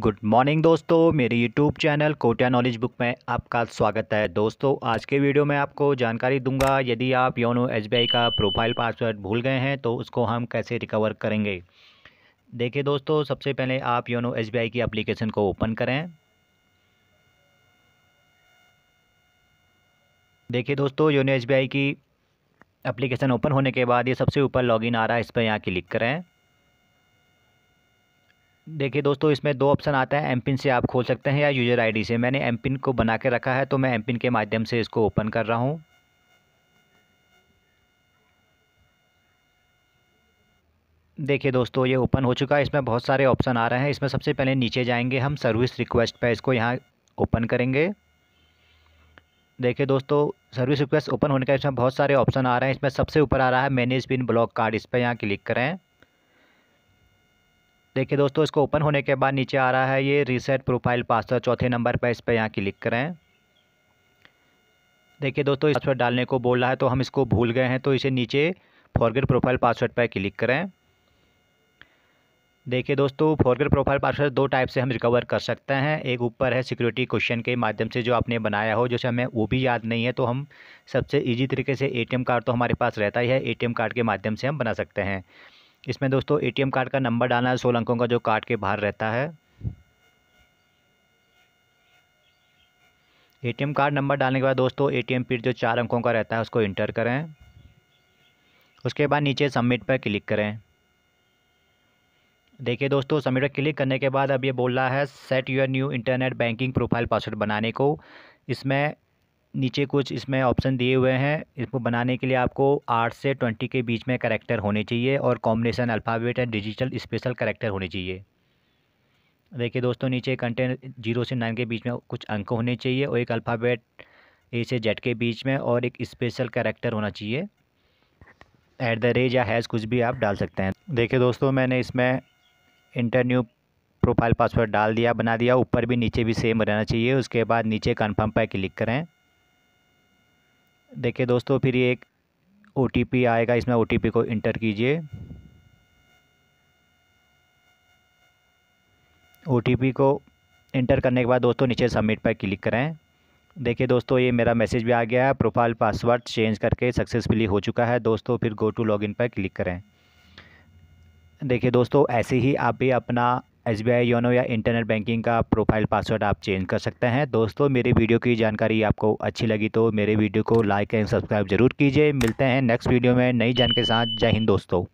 good morning दोस्तों मेरे YouTube channel Kotiya knowledge book में आपका स्वागत है दोस्तों आज के वीडियो में आपको जानकारी दूंगा यदि आप योनो एस का प्रोफाइल पासवर्ड भूल गए हैं तो उसको हम कैसे रिकवर करेंगे देखिए दोस्तों सबसे पहले आप योनो एस की एप्लीकेशन को ओपन करें देखिए दोस्तों योनो एस की एप्लीकेशन ओपन होने के बाद ये सबसे ऊपर लॉग आ रहा है इस पर यहाँ क्लिक करें देखिए दोस्तों इसमें दो ऑप्शन आता है एम पिन से आप खोल सकते हैं या यूज़र आईडी से मैंने एम पिन को बना के रखा है तो मैं एम पिन के माध्यम से इसको ओपन कर रहा हूँ देखिए दोस्तों ये ओपन हो चुका है इसमें बहुत सारे ऑप्शन आ रहे हैं इसमें सबसे पहले नीचे जाएंगे हम सर्विस रिक्वेस्ट पर इसको यहाँ ओपन करेंगे देखिए दोस्तों सर्विस रिक्वेस्ट ओपन होने का इसमें बहुत सारे ऑप्शन आ रहे हैं इसमें सबसे ऊपर आ रहा है मैनेज पिन ब्लॉक कार्ड इस पर यहाँ क्लिक करें देखिए दोस्तों इसको ओपन होने के बाद नीचे आ रहा है ये रीसेट प्रोफाइल पासवर्ड चौथे नंबर पर इस पर यहाँ क्लिक करें देखिए दोस्तों इस पासवर्ड डालने को बोल रहा है तो हम इसको भूल गए हैं तो इसे नीचे फॉरगेट प्रोफाइल पासवर्ड पर क्लिक करें देखिए दोस्तों फॉरगेट प्रोफाइल पासवर्ड दो टाइप से हम रिकवर कर सकते हैं एक ऊपर है सिक्योरिटी क्वेश्चन के माध्यम से जो आपने बनाया हो जैसे हमें वो भी याद नहीं है तो हम सबसे इजी तरीके से एटीएम कार्ड तो हमारे पास रहता ही है एटीएम कार्ड के माध्यम से हम बना सकते हैं इसमें दोस्तों एटीएम कार्ड का नंबर डालना है सोलह अंकों का जो कार्ड के बाहर रहता है एटीएम कार्ड नंबर डालने के बाद दोस्तों एटीएम टी जो चार अंकों का रहता है उसको इंटर करें उसके बाद नीचे सबमिट पर क्लिक करें देखिए दोस्तों सबमिट पर क्लिक करने के बाद अब ये बोल रहा है set your new internet banking profile password बनाने को इसमें नीचे कुछ इसमें ऑप्शन दिए हुए हैं इसको बनाने के लिए आपको आठ से ट्वेंटी के बीच में करेक्टर होने चाहिए और combination alphabet and digital special character होने चाहिए देखिए दोस्तों नीचे कंटेंट जीरो से नाइन के बीच में कुछ अंक होने चाहिए और एक अल्फ़ाबेट ए से जेड के बीच में और एक स्पेशल करेक्टर होना चाहिए एट द रेज या हैज़ कुछ भी आप डाल सकते हैं देखिए दोस्तों मैंने इसमें इंटर न्यू प्रोफाइल पासवर्ड डाल दिया बना दिया ऊपर भी नीचे भी सेम रहना चाहिए उसके बाद नीचे कन्फर्म पर क्लिक करें देखिए दोस्तों फिर ये एक ओ आएगा इसमें ओ को इंटर कीजिए ओ को इंटर करने के बाद दोस्तों नीचे सबमिट पर क्लिक करें देखिए दोस्तों ये मेरा मैसेज भी आ गया है प्रोफाइल पासवर्ड चेंज करके सक्सेसफुली हो चुका है दोस्तों फिर गो टू लॉगिन पर क्लिक करें देखिए दोस्तों ऐसे ही आप भी अपना एस बी आई योनो या इंटरनेट बैंकिंग का प्रोफाइल पासवर्ड आप चेंज कर सकते हैं दोस्तों मेरी वीडियो की जानकारी आपको अच्छी लगी तो मेरे वीडियो को लाइक एंड सब्सक्राइब जरूर कीजिए मिलते हैं नेक्स्ट वीडियो में नई जानकारी के साथ जय हिंद दोस्तों